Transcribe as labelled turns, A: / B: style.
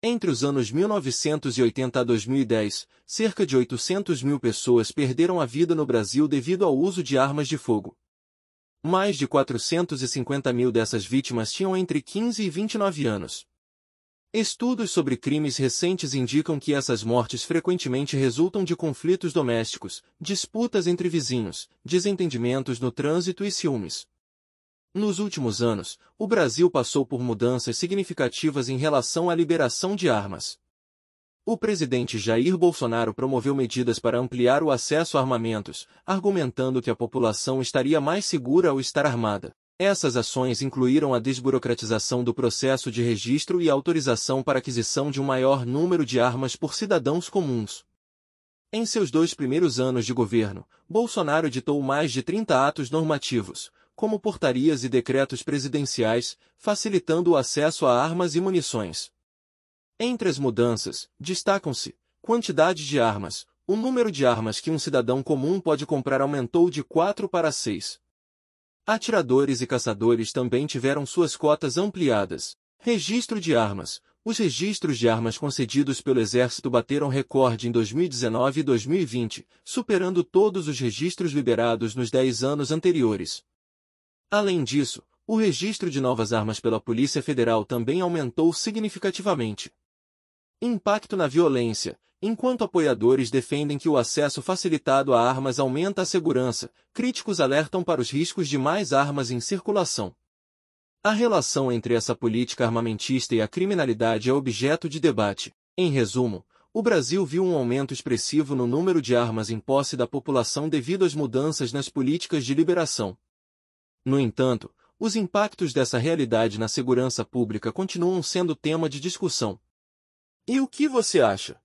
A: Entre os anos 1980 a 2010, cerca de 800 mil pessoas perderam a vida no Brasil devido ao uso de armas de fogo. Mais de 450 mil dessas vítimas tinham entre 15 e 29 anos. Estudos sobre crimes recentes indicam que essas mortes frequentemente resultam de conflitos domésticos, disputas entre vizinhos, desentendimentos no trânsito e ciúmes. Nos últimos anos, o Brasil passou por mudanças significativas em relação à liberação de armas. O presidente Jair Bolsonaro promoveu medidas para ampliar o acesso a armamentos, argumentando que a população estaria mais segura ao estar armada. Essas ações incluíram a desburocratização do processo de registro e autorização para aquisição de um maior número de armas por cidadãos comuns. Em seus dois primeiros anos de governo, Bolsonaro editou mais de 30 atos normativos, como portarias e decretos presidenciais, facilitando o acesso a armas e munições. Entre as mudanças, destacam-se quantidade de armas. O número de armas que um cidadão comum pode comprar aumentou de 4 para 6. Atiradores e caçadores também tiveram suas cotas ampliadas. Registro de armas. Os registros de armas concedidos pelo Exército bateram recorde em 2019 e 2020, superando todos os registros liberados nos 10 anos anteriores. Além disso, o registro de novas armas pela Polícia Federal também aumentou significativamente. Impacto na violência. Enquanto apoiadores defendem que o acesso facilitado a armas aumenta a segurança, críticos alertam para os riscos de mais armas em circulação. A relação entre essa política armamentista e a criminalidade é objeto de debate. Em resumo, o Brasil viu um aumento expressivo no número de armas em posse da população devido às mudanças nas políticas de liberação, no entanto, os impactos dessa realidade na segurança pública continuam sendo tema de discussão. E o que você acha?